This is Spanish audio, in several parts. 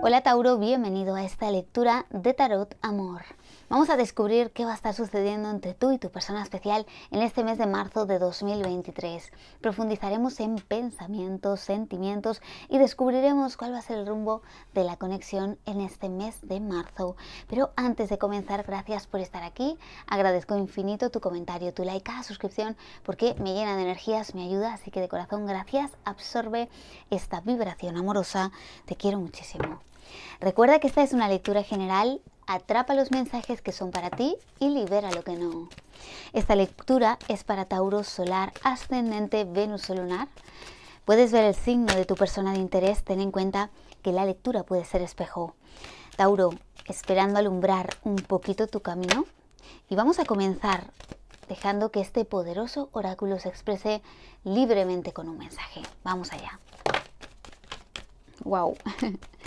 Hola Tauro, bienvenido a esta lectura de Tarot Amor. Vamos a descubrir qué va a estar sucediendo entre tú y tu persona especial en este mes de marzo de 2023. Profundizaremos en pensamientos, sentimientos y descubriremos cuál va a ser el rumbo de la conexión en este mes de marzo. Pero antes de comenzar, gracias por estar aquí. Agradezco infinito tu comentario, tu like, cada suscripción, porque me llena de energías, me ayuda, así que de corazón gracias. Absorbe esta vibración amorosa. Te quiero muchísimo. Recuerda que esta es una lectura general, atrapa los mensajes que son para ti y libera lo que no. Esta lectura es para Tauro solar ascendente Venus lunar. Puedes ver el signo de tu persona de interés, ten en cuenta que la lectura puede ser espejo. Tauro, esperando alumbrar un poquito tu camino. Y vamos a comenzar dejando que este poderoso oráculo se exprese libremente con un mensaje. Vamos allá. ¡Wow!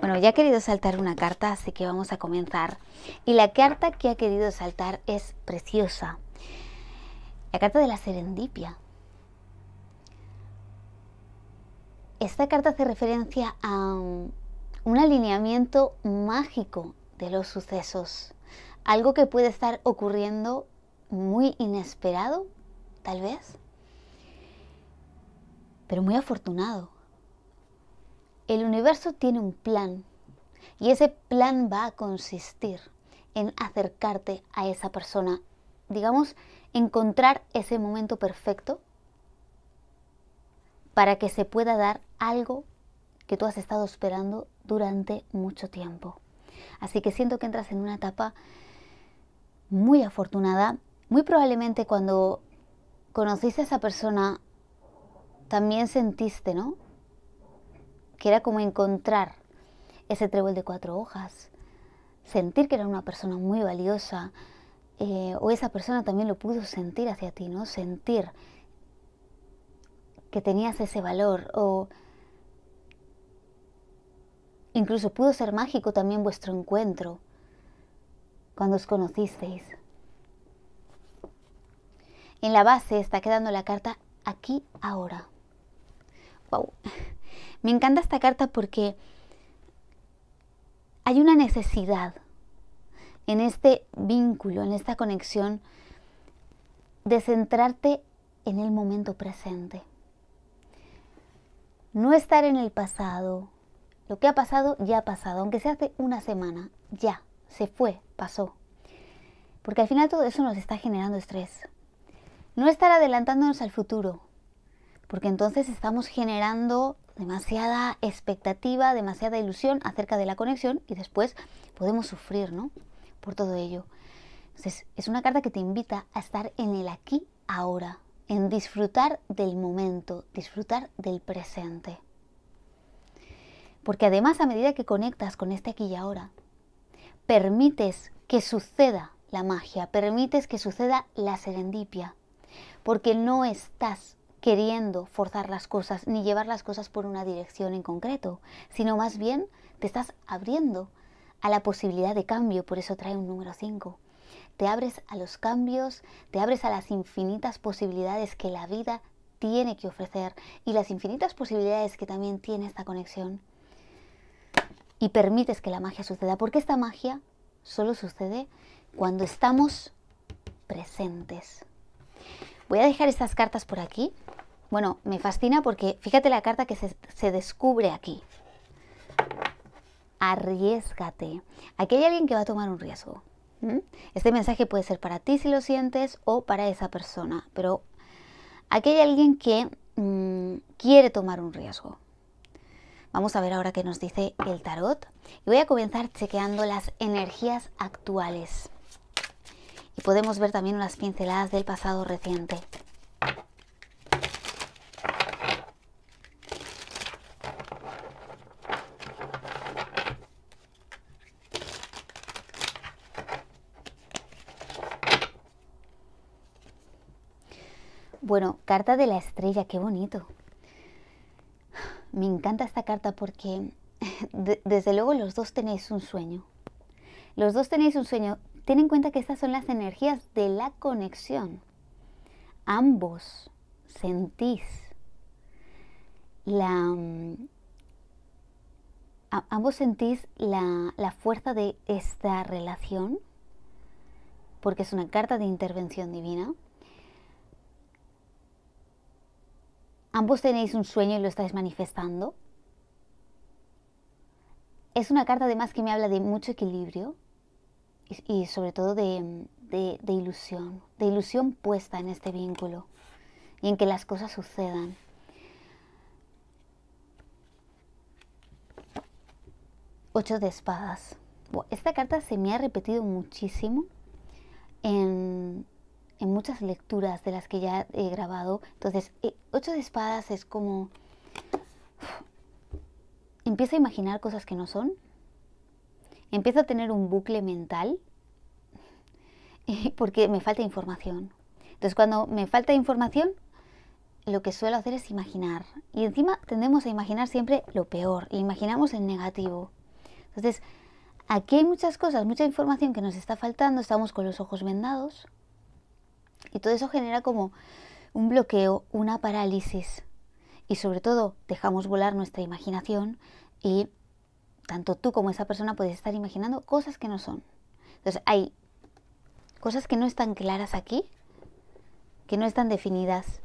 Bueno, ya ha querido saltar una carta, así que vamos a comenzar. Y la carta que ha querido saltar es preciosa. La carta de la serendipia. Esta carta hace referencia a un alineamiento mágico de los sucesos. Algo que puede estar ocurriendo muy inesperado, tal vez, pero muy afortunado el universo tiene un plan y ese plan va a consistir en acercarte a esa persona, digamos, encontrar ese momento perfecto para que se pueda dar algo que tú has estado esperando durante mucho tiempo. Así que siento que entras en una etapa muy afortunada. Muy probablemente cuando conociste a esa persona también sentiste, ¿no? que era como encontrar ese trébol de cuatro hojas, sentir que era una persona muy valiosa, eh, o esa persona también lo pudo sentir hacia ti, ¿no? Sentir que tenías ese valor, o incluso pudo ser mágico también vuestro encuentro cuando os conocisteis. En la base está quedando la carta aquí ahora. Wow. Me encanta esta carta porque hay una necesidad en este vínculo, en esta conexión, de centrarte en el momento presente. No estar en el pasado. Lo que ha pasado ya ha pasado, aunque sea hace una semana, ya, se fue, pasó. Porque al final todo eso nos está generando estrés. No estar adelantándonos al futuro, porque entonces estamos generando demasiada expectativa, demasiada ilusión acerca de la conexión y después podemos sufrir, ¿no? Por todo ello. Entonces, es una carta que te invita a estar en el aquí ahora, en disfrutar del momento, disfrutar del presente. Porque además a medida que conectas con este aquí y ahora, permites que suceda la magia, permites que suceda la serendipia, porque no estás queriendo forzar las cosas ni llevar las cosas por una dirección en concreto, sino más bien te estás abriendo a la posibilidad de cambio, por eso trae un número 5. Te abres a los cambios, te abres a las infinitas posibilidades que la vida tiene que ofrecer y las infinitas posibilidades que también tiene esta conexión. Y permites que la magia suceda, porque esta magia solo sucede cuando estamos presentes. Voy a dejar estas cartas por aquí. Bueno, me fascina porque fíjate la carta que se, descubre aquí. Arriesgate. Aquí hay alguien que va a tomar un riesgo. Este mensaje puede ser para ti si lo sientes o para esa persona, pero aquí hay alguien que mm, quiere tomar un riesgo. Vamos a ver ahora qué nos dice el tarot. Y voy a comenzar chequeando las energías actuales podemos ver también unas pinceladas del pasado reciente. Bueno, carta de la estrella, qué bonito. Me encanta esta carta porque desde luego los dos tenéis un sueño. Los dos tenéis un sueño Ten en cuenta que estas son las energías de la conexión. Ambos sentís la... Mm, ambos sentís la, la fuerza de esta relación, porque es una carta de intervención divina. Ambos tenéis un sueño y lo estáis manifestando. Es una carta además que me habla de mucho equilibrio, y, sobre todo de, de, ilusión, de ilusión puesta en este vínculo y en que las cosas sucedan. Ocho de espadas. Esta carta se me ha repetido muchísimo en, muchas lecturas de las que ya he grabado. Entonces, eh, ocho de espadas es como... Empieza a imaginar cosas que no son, empiezo a tener un bucle mental porque me falta información. Entonces cuando me falta información, lo que suelo hacer es imaginar. Y encima tendemos a imaginar siempre lo peor, e imaginamos el negativo. Entonces, aquí hay muchas cosas, mucha información que nos está faltando, estamos con los ojos vendados. Y todo eso genera como un bloqueo, una parálisis. Y sobre todo, dejamos volar nuestra imaginación y tanto tú como esa persona puedes estar imaginando cosas que no son. Entonces hay cosas que no están claras aquí, que no están definidas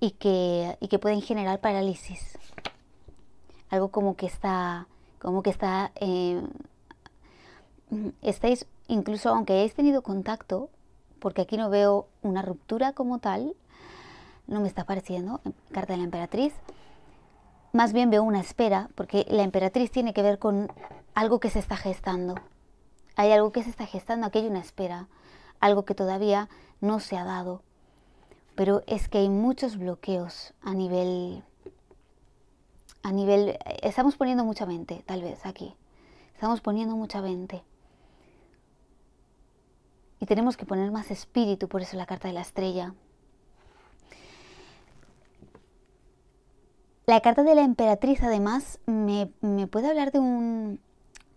y que, y que pueden generar parálisis. Algo como que está, como que está, eh, estáis, incluso aunque hayáis tenido contacto, porque aquí no veo una ruptura como tal, no me está apareciendo, carta de la emperatriz, más bien veo una espera, porque la emperatriz tiene que ver con algo que se está gestando. Hay algo que se está gestando, aquí hay una espera, algo que todavía no se ha dado. Pero es que hay muchos bloqueos a nivel... A nivel... Estamos poniendo mucha mente, tal vez, aquí. Estamos poniendo mucha mente. Y tenemos que poner más espíritu, por eso la carta de la estrella, La carta de la emperatriz, además, me, me puede hablar de un...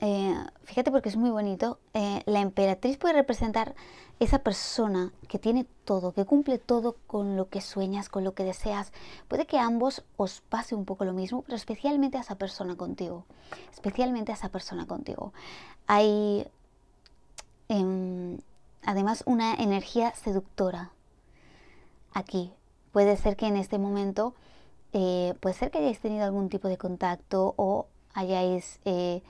Eh, fíjate porque es muy bonito. Eh, la emperatriz puede representar esa persona que tiene todo, que cumple todo con lo que sueñas, con lo que deseas. Puede que ambos os pase un poco lo mismo, pero especialmente a esa persona contigo. Especialmente a esa persona contigo. Hay em, además una energía seductora aquí. Puede ser que en este momento eh, puede ser que hayáis tenido algún tipo de contacto o hayáis eh,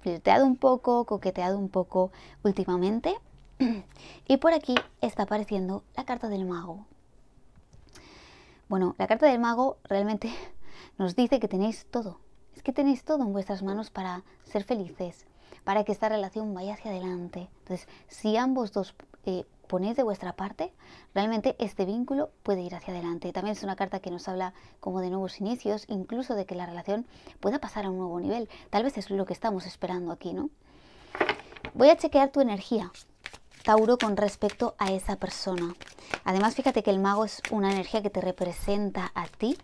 flirteado un poco, coqueteado un poco últimamente. y por aquí está apareciendo la carta del mago. Bueno, la carta del mago realmente nos dice que tenéis todo. Es que tenéis todo en vuestras manos para ser felices, para que esta relación vaya hacia adelante. Entonces, si ambos dos eh, ponéis de vuestra parte, realmente este vínculo puede ir hacia adelante. También es una carta que nos habla como de nuevos inicios, incluso de que la relación pueda pasar a un nuevo nivel. Tal vez es lo que estamos esperando aquí, ¿no? Voy a chequear tu energía, Tauro, con respecto a esa persona. Además, fíjate que el mago es una energía que te representa a ti,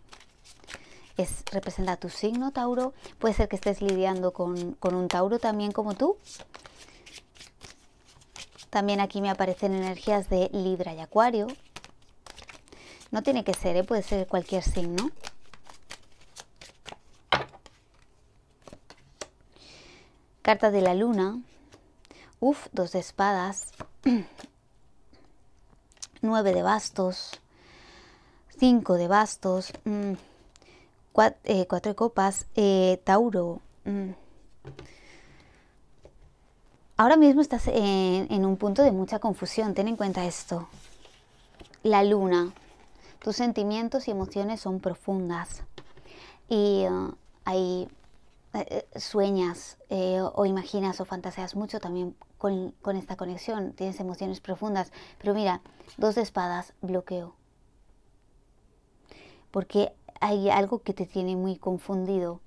es, representa tu signo, Tauro. Puede ser que estés lidiando con, con un Tauro también como tú. También aquí me aparecen energías de Libra y Acuario. No tiene que ser, ¿eh? puede ser cualquier signo. Carta de la luna. Uf, dos de espadas. Nueve de bastos. Cinco de bastos. Mm. Eh, cuatro, de copas. Eh, Tauro. Mm. Ahora mismo estás en, un punto de mucha confusión, ten en cuenta esto. La luna, tus sentimientos y emociones son profundas y hay uh, eh, eh, sueñas eh, o, imaginas o fantaseas mucho también con, con, esta conexión, tienes emociones profundas. Pero mira, dos de espadas, bloqueo. Porque hay algo que te tiene muy confundido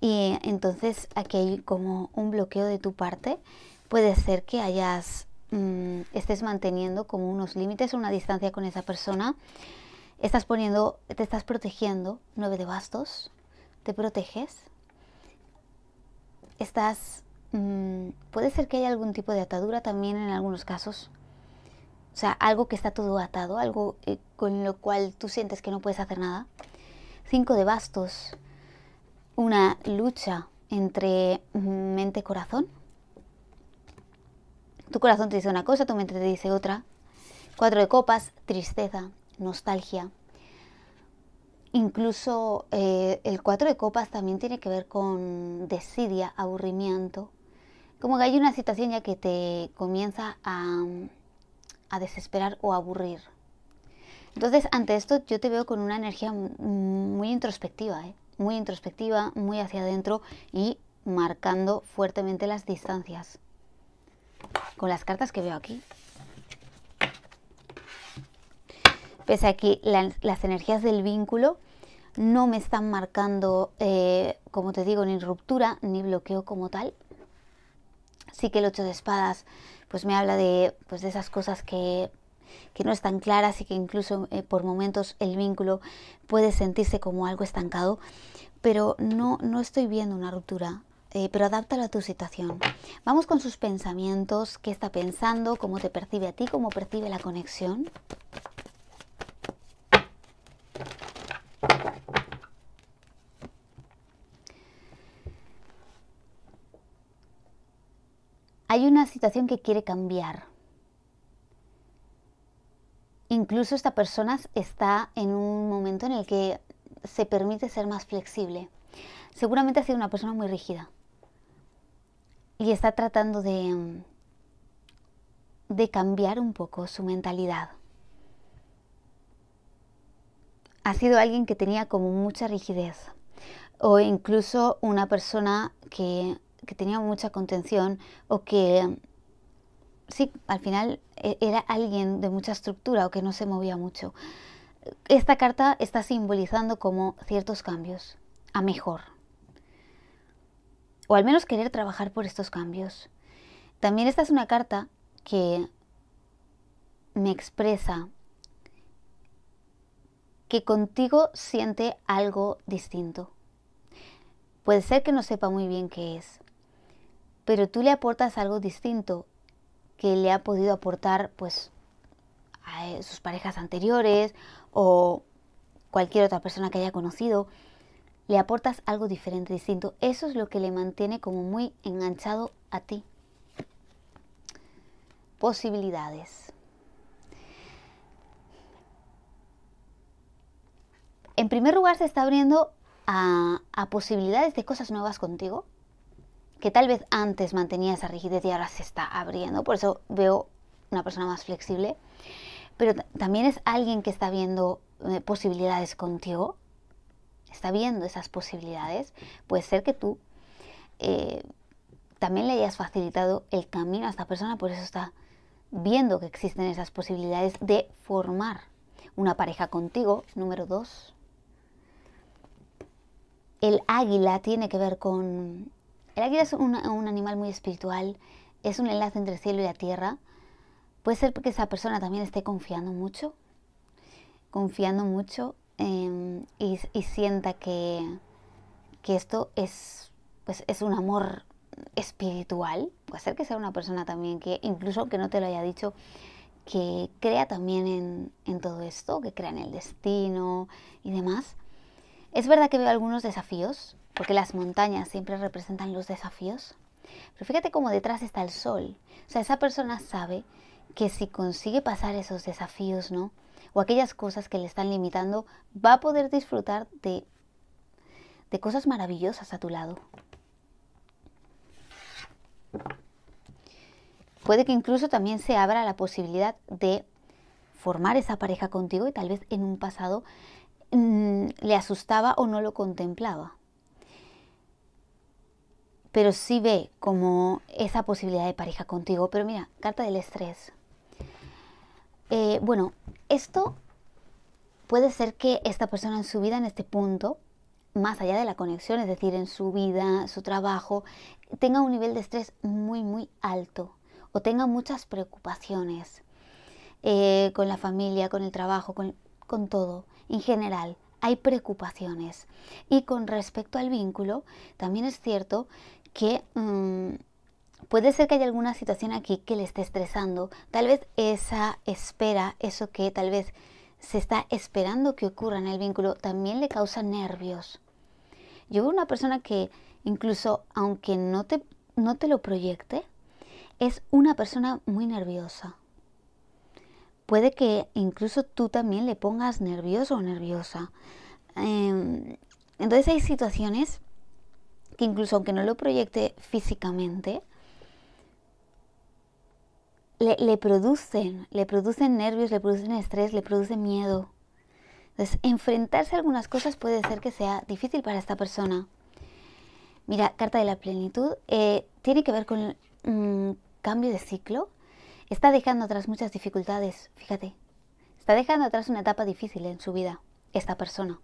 y entonces aquí hay como un bloqueo de tu parte. Puede ser que hayas mm, estés manteniendo como unos límites, una distancia con esa persona. Estás poniendo, te estás protegiendo, nueve de bastos, te proteges. Estás mm, puede ser que haya algún tipo de atadura también en algunos casos. O sea, algo que está todo atado, algo eh, con lo cual tú sientes que no puedes hacer nada. Cinco de bastos una lucha entre mente y corazón. Tu corazón te dice una cosa, tu mente te dice otra. Cuatro de copas, tristeza, nostalgia. Incluso eh, el cuatro de copas también tiene que ver con desidia, aburrimiento. Como que hay una situación ya que te comienza a, desesperar o aburrir. Entonces, ante esto yo te veo con una energía muy introspectiva, ¿eh? muy introspectiva, muy hacia adentro y marcando fuertemente las distancias. Con las cartas que veo aquí. Pese aquí las energías del vínculo no me están marcando, eh, como te digo, ni ruptura ni bloqueo como tal. Sí que el 8 de espadas pues me habla de, pues, de esas cosas que que no están claras y que incluso eh, por momentos el vínculo puede sentirse como algo estancado, pero no, no estoy viendo una ruptura. Eh, pero adáptalo a tu situación. Vamos con sus pensamientos, qué está pensando, cómo te percibe a ti, cómo percibe la conexión. Hay una situación que quiere cambiar, incluso esta persona está en un momento en el que se permite ser más flexible. Seguramente ha sido una persona muy rígida y está tratando de, mm, de cambiar un poco su mentalidad. Ha sido alguien que tenía como mucha rigidez o incluso una persona que, que tenía mucha contención o que sí, al final e, era alguien de mucha estructura o que no se movía mucho. Esta carta está simbolizando como ciertos cambios, a mejor. O al menos querer trabajar por estos cambios. También esta es una carta que me expresa que contigo siente algo distinto. Puede ser que no sepa muy bien qué es, pero tú le aportas algo distinto que le ha podido aportar pues a eh, sus parejas anteriores o cualquier otra persona que haya conocido, le aportas algo diferente, distinto. Eso es lo que le mantiene como muy enganchado a ti. Posibilidades. En primer lugar, se está abriendo a, a posibilidades de cosas nuevas contigo, que tal vez antes mantenía esa rigidez y ahora se está abriendo. Por eso veo una persona más flexible. Pero también es alguien que está viendo eh, posibilidades contigo. Está viendo esas posibilidades. Puede ser que tú eh, también le hayas facilitado el camino a esta persona. Por eso está viendo que existen esas posibilidades de formar una pareja contigo. Número dos. El águila tiene que ver con el águila es un animal muy espiritual, es un enlace entre el cielo y la tierra. Puede ser que esa persona también esté confiando mucho, confiando mucho em, y, sienta que, que esto es, pues, es un amor espiritual. Puede ser que sea una persona también que, incluso que no te lo haya dicho, que crea también en, en, todo esto, que crea en el destino y demás. Es verdad que veo algunos desafíos, porque las montañas siempre representan los desafíos. Pero fíjate cómo detrás está el sol. O sea, esa persona sabe que si consigue pasar esos desafíos, ¿no? O aquellas cosas que le están limitando, va a poder disfrutar de, de cosas maravillosas a tu lado. Puede que incluso también se abra la posibilidad de formar esa pareja contigo y tal vez en un pasado mm, le asustaba o no lo contemplaba pero sí ve como esa posibilidad de pareja contigo. Pero mira, carta del estrés. Eh, bueno, esto puede ser que esta persona en su vida, en este punto, más allá de la conexión, es decir, en su vida, su trabajo, tenga un nivel de estrés muy, muy alto o tenga muchas preocupaciones eh, con la familia, con el trabajo, con, con todo, en general. Hay preocupaciones. Y con respecto al vínculo, también es cierto que mm, puede ser que haya alguna situación aquí que le esté estresando. Tal vez esa espera, eso que tal vez se está esperando que ocurra en el vínculo, también le causa nervios. Yo veo una persona que incluso aunque no te, no te lo proyecte, es una persona muy nerviosa. Puede que incluso tú también le pongas nervioso o nerviosa. Em, entonces hay situaciones que incluso aunque no lo proyecte físicamente, le, producen, le producen nervios, le producen estrés, le produce miedo. Entonces, enfrentarse a algunas cosas puede ser que sea difícil para esta persona. Mira, carta de la plenitud eh, tiene que ver con un mm, cambio de ciclo. Está dejando atrás muchas dificultades, fíjate. Está dejando atrás una etapa difícil en su vida, esta persona.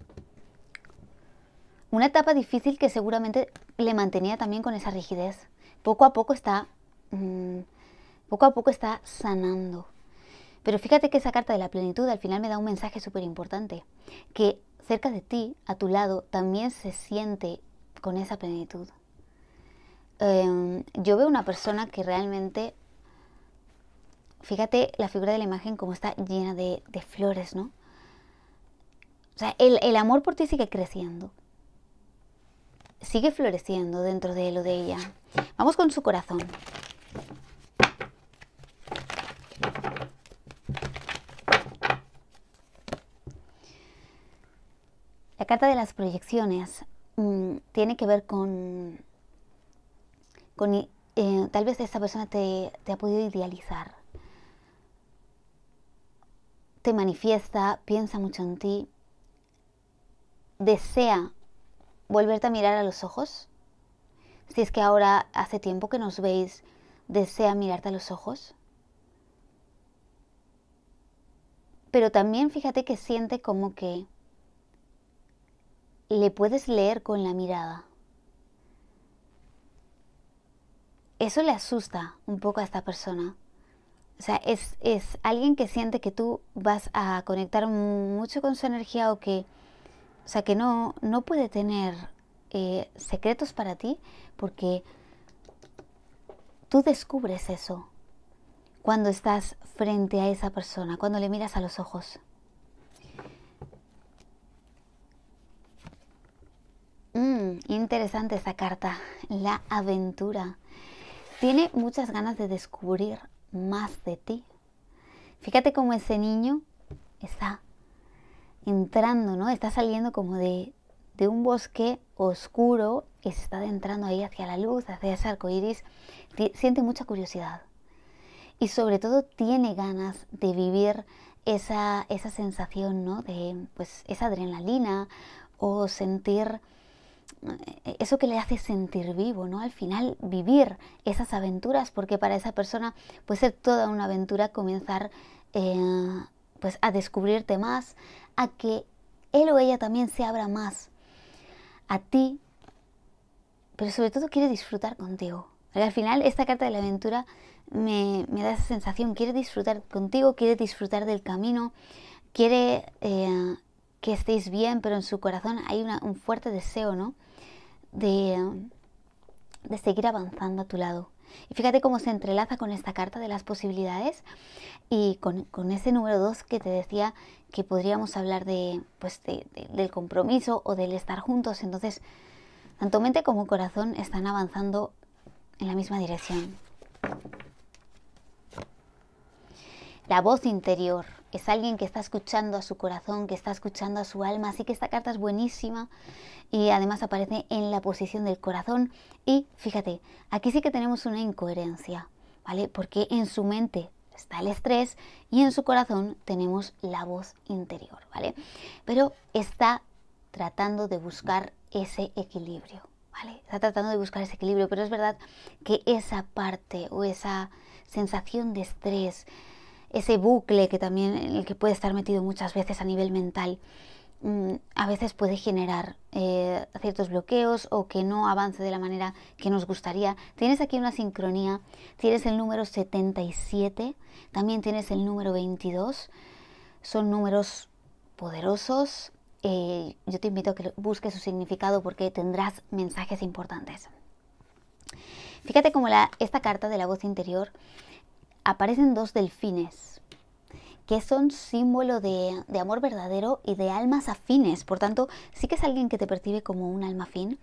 Una etapa difícil que seguramente le mantenía también con esa rigidez. Poco a poco está, mm, poco a poco está sanando. Pero fíjate que esa carta de la plenitud al final me da un mensaje súper importante, que cerca de ti, a tu lado, también se siente con esa plenitud. Em, yo veo una persona que realmente, fíjate la figura de la imagen como está llena de, de flores, ¿no? O sea, el, el amor por ti sigue creciendo sigue floreciendo dentro de lo de ella. Vamos con su corazón. La carta de las proyecciones mm, tiene que ver con, con eh, tal vez esta persona te, te ha podido idealizar. Te manifiesta, piensa mucho en ti, desea volverte a mirar a los ojos. Si es que ahora hace tiempo que nos veis, desea mirarte a los ojos. Pero también fíjate que siente como que le puedes leer con la mirada. Eso le asusta un poco a esta persona. O sea, es, es alguien que siente que tú vas a conectar mucho con su energía o que o sea que no, no puede tener eh, secretos para ti porque tú descubres eso cuando estás frente a esa persona, cuando le miras a los ojos. Mm, interesante esa carta, la aventura. Tiene muchas ganas de descubrir más de ti. Fíjate cómo ese niño está entrando, ¿no? Está saliendo como de, un bosque oscuro y está entrando ahí hacia la luz, hacia ese arco iris. Siente mucha curiosidad. Y sobre todo tiene ganas de vivir esa, sensación, ¿no? De pues esa adrenalina o sentir eh, eso que le hace sentir vivo, ¿no? Al final vivir esas aventuras, porque para esa persona puede ser toda una aventura comenzar eh, pues a descubrirte más, a que él o ella también se abra más a ti, pero sobre todo quiere disfrutar contigo. al final esta carta de la aventura me, me, da esa sensación, quiere disfrutar contigo, quiere disfrutar del camino, quiere eh, que estéis bien, pero en su corazón hay un fuerte deseo, ¿no? De, de seguir avanzando a tu lado. Y fíjate cómo se entrelaza con esta carta de las posibilidades y con, ese número 2 que te decía que podríamos hablar de, pues del compromiso o del estar juntos. Entonces, tanto mente como corazón están avanzando en la misma dirección. La voz interior es alguien que está escuchando a su corazón, que está escuchando a su alma, así que esta carta es buenísima y además aparece en la posición del corazón y fíjate, aquí sí que tenemos una incoherencia, ¿vale? Porque en su mente está el estrés y en su corazón tenemos la voz interior, ¿vale? Pero está tratando de buscar ese equilibrio, ¿vale? Está tratando de buscar ese equilibrio, pero es verdad que esa parte o esa sensación de estrés, ese bucle que también el que puede estar metido muchas veces a nivel mental mm, a veces puede generar eh, ciertos bloqueos o que no avance de la manera que nos gustaría. Tienes aquí una sincronía, tienes el número 77, también tienes el número 22, son números poderosos. Eh, yo te invito a que busques su significado porque tendrás mensajes importantes. Fíjate cómo la, esta carta de la voz interior aparecen dos delfines que son símbolo de, amor verdadero y de almas afines. Por tanto, sí que es alguien que te percibe como un alma afín.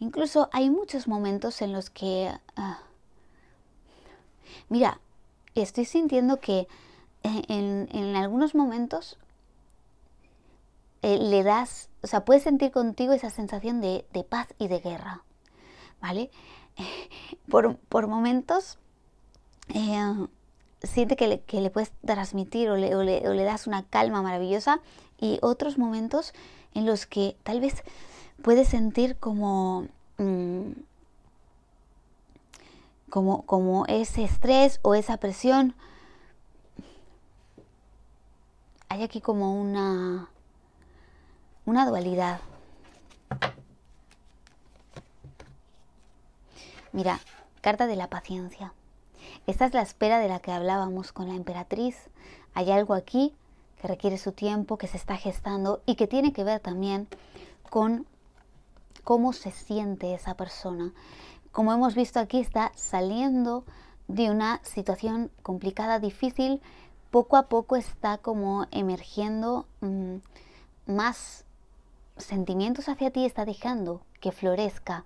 Incluso hay muchos momentos en los que... Ah, mira, estoy sintiendo que eh, en, algunos momentos eh, le das, o sea, puedes sentir contigo esa sensación de, paz y de guerra, ¿vale? por, momentos... Eh, siente que le, puedes transmitir o le, o, le, das una calma maravillosa y otros momentos en los que tal vez puedes sentir como, mm, como, como ese estrés o esa presión. Hay aquí como una, una dualidad. Mira, carta de la paciencia. Esta es la espera de la que hablábamos con la emperatriz. Hay algo aquí que requiere su tiempo, que se está gestando y que tiene que ver también con cómo se siente esa persona. Como hemos visto aquí, está saliendo de una situación complicada, difícil, poco a poco está como emergiendo mm, más sentimientos hacia ti, está dejando que florezca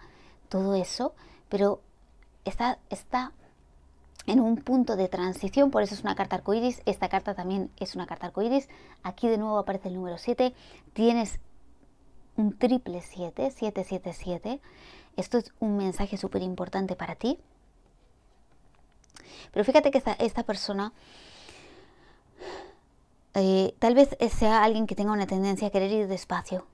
todo eso, pero está, está en un punto de transición, por eso es una carta arcoíris, esta carta también es una carta arcoíris, aquí de nuevo aparece el número 7, tienes un triple 7, 777, esto es un mensaje súper importante para ti, pero fíjate que esta, persona eh, tal vez sea alguien que tenga una tendencia a querer ir despacio,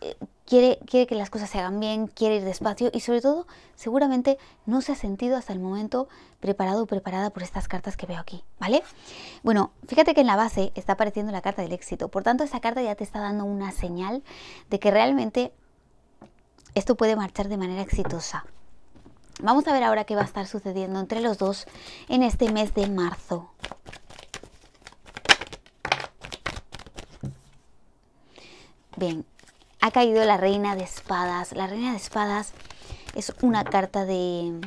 eh, quiere, que las cosas se hagan bien, quiere ir despacio y sobre todo seguramente no se ha sentido hasta el momento preparado o preparada por estas cartas que veo aquí, ¿vale? Bueno, fíjate que en la base está apareciendo la carta del éxito, por tanto esa carta ya te está dando una señal de que realmente esto puede marchar de manera exitosa. Vamos a ver ahora qué va a estar sucediendo entre los dos en este mes de marzo. Bien, ha caído la reina de espadas. La reina de espadas es una carta de,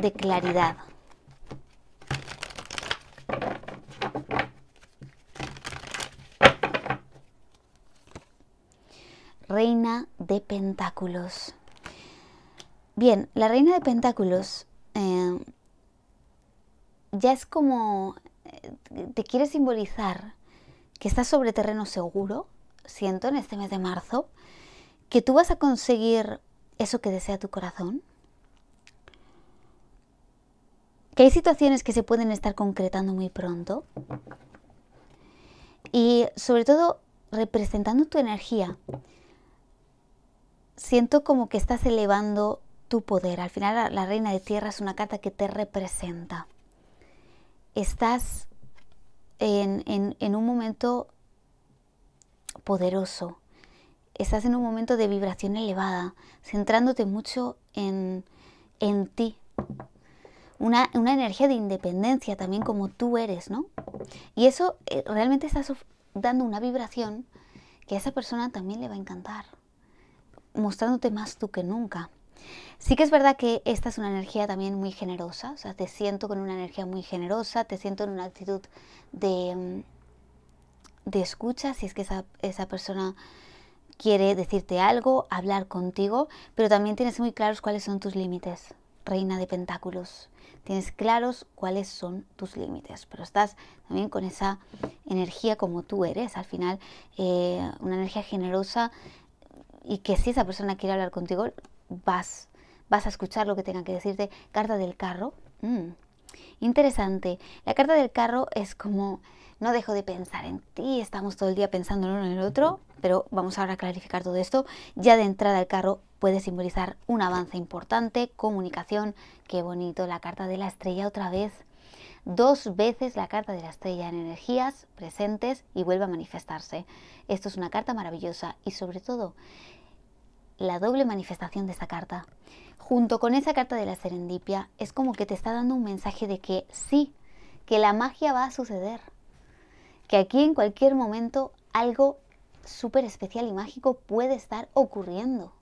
de claridad. Reina de Pentáculos. Bien, la Reina de Pentáculos eh, ya es como eh, te quiere simbolizar que estás sobre terreno seguro, siento en este mes de marzo, que tú vas a conseguir eso que desea tu corazón? Que hay situaciones que se pueden estar concretando muy pronto. Y sobre todo, representando tu energía, siento como que estás elevando tu poder. Al final, la, reina de tierra es una carta que te representa. Estás en un momento poderoso. Estás en un momento de vibración elevada, centrándote mucho en, ti. Una, energía de independencia también como tú eres, ¿no? Y eso eh, realmente estás dando una vibración que a esa persona también le va a encantar, mostrándote más tú que nunca. Sí que es verdad que esta es una energía también muy generosa, o sea, te siento con una energía muy generosa, te siento en una actitud de, mm, te escucha, si es que esa, persona quiere decirte algo, hablar contigo, pero también tienes muy claros cuáles son tus límites, reina de pentáculos. Tienes claros cuáles son tus límites, pero estás también con esa energía como tú eres, al final eh, una energía generosa y que si esa persona quiere hablar contigo, vas, vas a escuchar lo que tenga que decirte. Carta del carro. Mm, interesante. La carta del carro es como no dejo de pensar en ti, estamos todo el día pensando en uno en el otro, pero vamos ahora a clarificar todo esto. Ya de entrada el carro puede simbolizar un avance importante, comunicación, qué bonito, la carta de la estrella otra vez. Dos veces la carta de la estrella en energías presentes y vuelve a manifestarse. Esto es una carta maravillosa y sobre todo la doble manifestación de esta carta. Junto con esa carta de la serendipia es como que te está dando un mensaje de que sí, que la magia va a suceder que aquí en cualquier momento algo súper especial y mágico puede estar ocurriendo.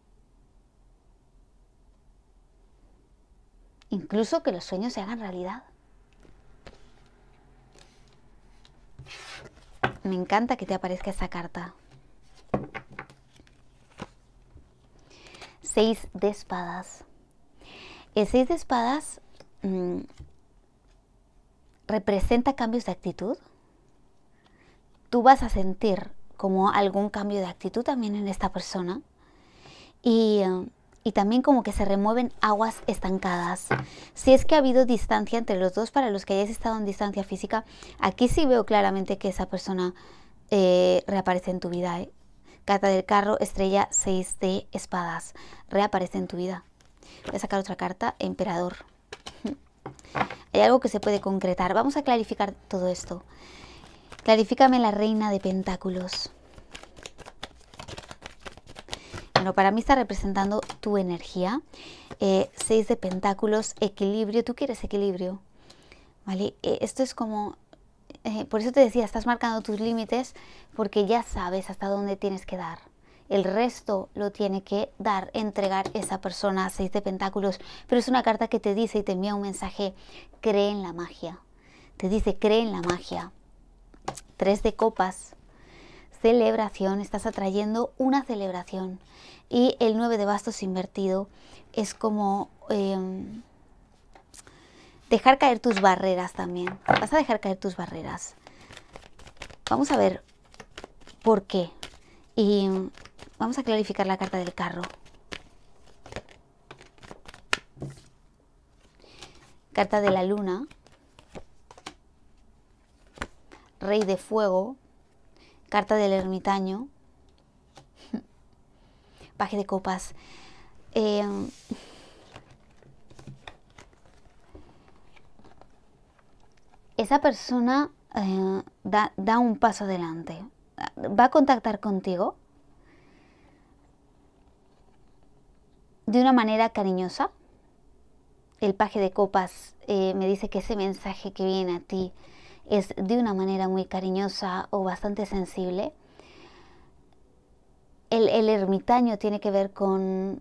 Incluso que los sueños se hagan realidad. Me encanta que te aparezca esa carta. Seis de espadas. El seis de espadas mm, representa cambios de actitud vas a sentir como algún cambio de actitud también en esta persona y, también como que se remueven aguas estancadas. Si es que ha habido distancia entre los dos, para los que hayas estado en distancia física, aquí sí veo claramente que esa persona eh, reaparece en tu vida. ¿eh? Carta del carro, estrella 6 de espadas, reaparece en tu vida. Voy a sacar otra carta, emperador. Hay algo que se puede concretar. Vamos a clarificar todo esto. Clarifícame la reina de pentáculos. Bueno, para mí está representando tu energía. Eh, seis de pentáculos, equilibrio. Tú quieres equilibrio. ¿Vale? Eh, esto es como... Eh, por eso te decía, estás marcando tus límites porque ya sabes hasta dónde tienes que dar. El resto lo tiene que dar, entregar esa persona, seis de pentáculos. Pero es una carta que te dice y te envía un mensaje, cree en la magia. Te dice, cree en la magia. Tres de copas. Celebración, estás atrayendo una celebración. Y el 9 de bastos invertido es como em, dejar caer tus barreras también. Vas a dejar caer tus barreras. Vamos a ver por qué. Y vamos a clarificar la carta del carro. Carta de la luna. Rey de Fuego, Carta del Ermitaño, Paje de Copas. Em, esa persona eh, da, un paso adelante. Va a contactar contigo de una manera cariñosa. El paje de copas eh, me dice que ese mensaje que viene a ti es de una manera muy cariñosa o bastante sensible. El, ermitaño tiene que ver con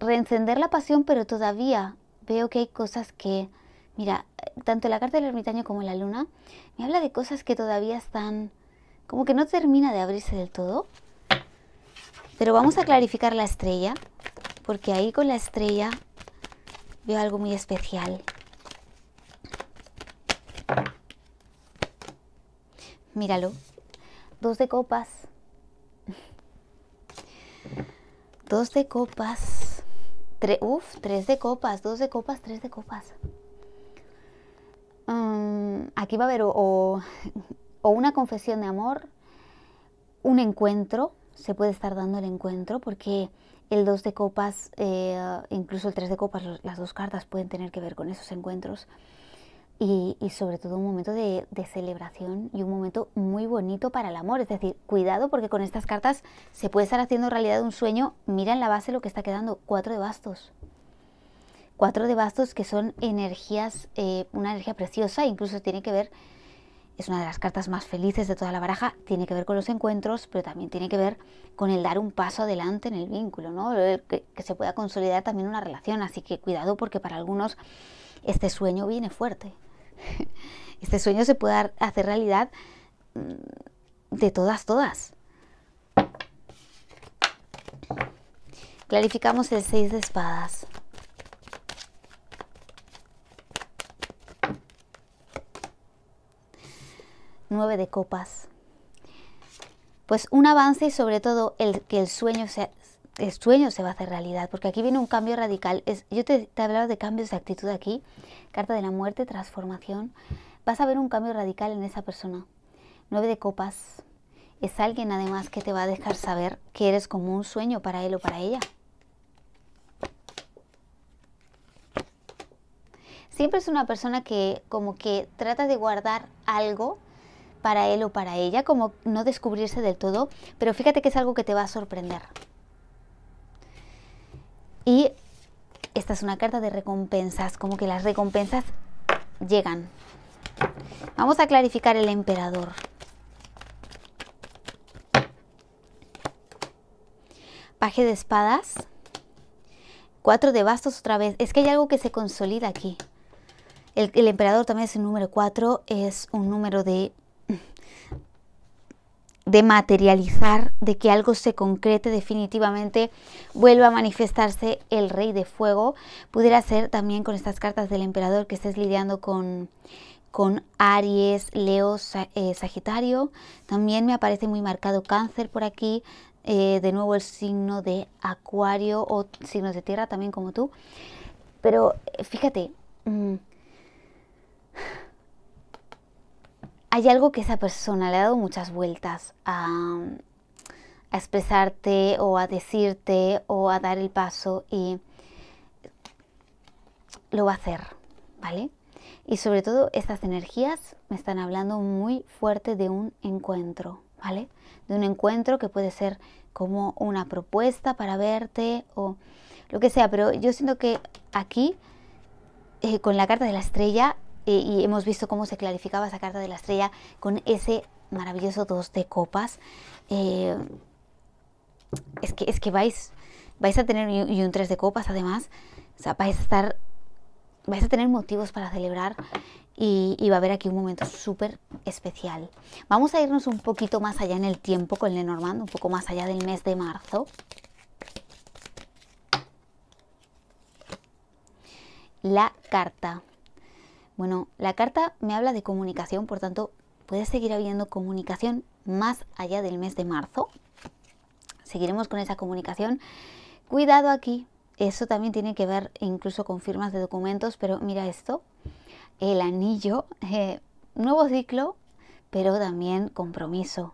reencender la pasión, pero todavía veo que hay cosas que, mira, tanto la carta del ermitaño como la luna me habla de cosas que todavía están, como que no termina de abrirse del todo. Pero vamos a clarificar la estrella, porque ahí con la estrella veo algo muy especial. Míralo. Dos de copas. Dos de copas. tres, Uf, tres de copas. Dos de copas, tres de copas. Mm, aquí va a haber o, una confesión de amor, un encuentro. Se puede estar dando el encuentro porque el dos de copas, eh, incluso el tres de copas, las dos cartas pueden tener que ver con esos encuentros y, sobre todo un momento de, celebración y un momento muy bonito para el amor. Es decir, cuidado porque con estas cartas se puede estar haciendo realidad un sueño. Mira en la base lo que está quedando, cuatro de bastos. Cuatro de bastos que son energías, eh, una energía preciosa, incluso tiene que ver, es una de las cartas más felices de toda la baraja, tiene que ver con los encuentros, pero también tiene que ver con el dar un paso adelante en el vínculo, ¿no? que, que se pueda consolidar también una relación. Así que cuidado porque para algunos este sueño viene fuerte. Este sueño se puede hacer realidad mm, de todas, todas. Clarificamos el 6 de espadas. 9 de copas. Pues un avance y sobre todo el que el sueño sea el sueño se va a hacer realidad, porque aquí viene un cambio radical. yo te, he hablado de cambios de actitud aquí, carta de la muerte, transformación. Vas a ver un cambio radical en esa persona. Nueve de copas. Es alguien además que te va a dejar saber que eres como un sueño para él o para ella. Siempre es una persona que como que trata de guardar algo para él o para ella, como no descubrirse del todo, pero fíjate que es algo que te va a sorprender. Y esta es una carta de recompensas, como que las recompensas llegan. Vamos a clarificar el emperador. Paje de espadas. Cuatro de bastos otra vez. Es que hay algo que se consolida aquí. El, emperador también es un número 4, es un número de de materializar, de que algo se concrete definitivamente, vuelva a manifestarse el rey de fuego. Pudiera ser también con estas cartas del emperador que estés lidiando con, con Aries, Leo, eh, Sagitario. También me aparece muy marcado cáncer por aquí. Eh, de nuevo el signo de Acuario o signos de tierra también como tú. Pero eh, fíjate, mm, hay algo que esa persona le ha dado muchas vueltas a, expresarte o a decirte o a dar el paso y lo va a hacer, ¿vale? Y sobre todo estas energías me están hablando muy fuerte de un encuentro, ¿vale? De un encuentro que puede ser como una propuesta para verte o lo que sea, pero yo siento que aquí, eh, con la carta de la estrella, eh, y hemos visto cómo se clarificaba esa carta de la estrella con ese maravilloso 2 de copas. Eh, es, que, es que vais vais a tener un 3 de copas además, vais a estar vais a tener motivos para celebrar y, y va a haber aquí un momento súper especial. Vamos a irnos un poquito más allá en el tiempo con Lenormand, un poco más allá del mes de marzo. La carta bueno, la carta me habla de comunicación, por tanto, puede seguir habiendo comunicación más allá del mes de marzo. Seguiremos con esa comunicación. Cuidado aquí, eso también tiene que ver incluso con firmas de documentos, pero mira esto, el anillo, eh, nuevo ciclo, pero también compromiso.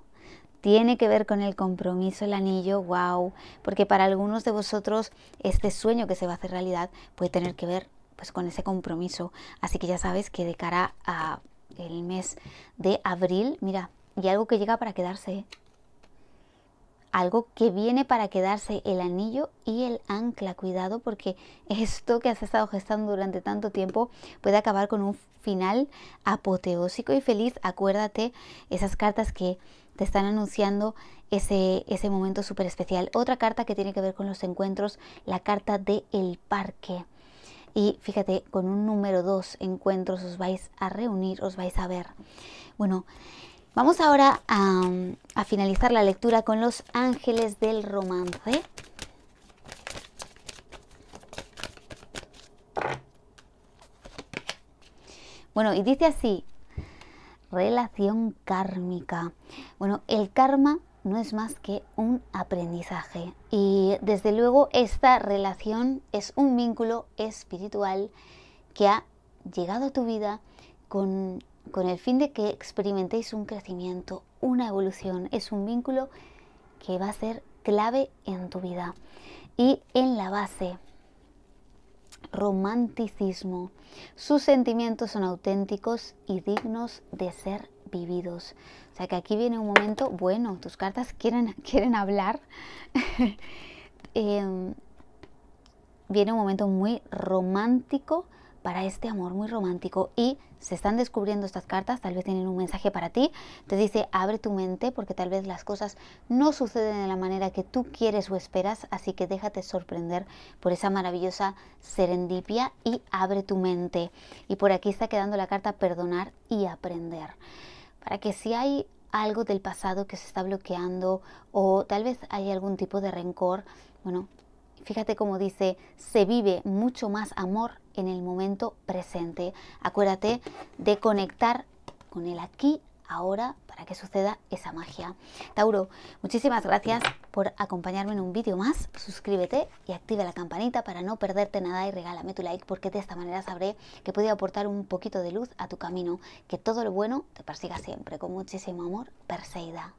Tiene que ver con el compromiso, el anillo, wow, porque para algunos de vosotros este sueño que se va a hacer realidad puede tener que ver pues con ese compromiso. Así que ya sabes que de cara a el mes de abril, mira, y algo que llega para quedarse, ¿eh? algo que viene para quedarse el anillo y el ancla. Cuidado porque esto que has estado gestando durante tanto tiempo puede acabar con un final apoteósico y feliz. Acuérdate esas cartas que te están anunciando ese, momento súper especial. Otra carta que tiene que ver con los encuentros, la carta del el parque. Y fíjate, con un número dos encuentros os vais a reunir, os vais a ver. Bueno, vamos ahora a, a finalizar la lectura con los ángeles del romance. Bueno, y dice así, relación kármica. Bueno, el karma no es más que un aprendizaje. Y desde luego esta relación es un vínculo espiritual que ha llegado a tu vida con, el fin de que experimentéis un crecimiento, una evolución. Es un vínculo que va a ser clave en tu vida. Y en la base, romanticismo. Sus sentimientos son auténticos y dignos de ser vividos. O sea que aquí viene un momento, bueno, tus cartas quieren, quieren hablar. Em, viene un momento muy romántico para este amor muy romántico y se están descubriendo estas cartas, tal vez tienen un mensaje para ti, te dice abre tu mente porque tal vez las cosas no suceden de la manera que tú quieres o esperas, así que déjate sorprender por esa maravillosa serendipia y abre tu mente. Y por aquí está quedando la carta perdonar y aprender para que si hay algo del pasado que se está bloqueando o tal vez hay algún tipo de rencor, bueno, fíjate cómo dice, se vive mucho más amor en el momento presente. Acuérdate de conectar con el aquí ahora para que suceda esa magia. Tauro, muchísimas gracias por acompañarme en un vídeo más. Suscríbete y activa la campanita para no perderte nada y regálame tu like porque de esta manera sabré que puedo aportar un poquito de luz a tu camino. Que todo lo bueno te persiga siempre. Con muchísimo amor, Perseida.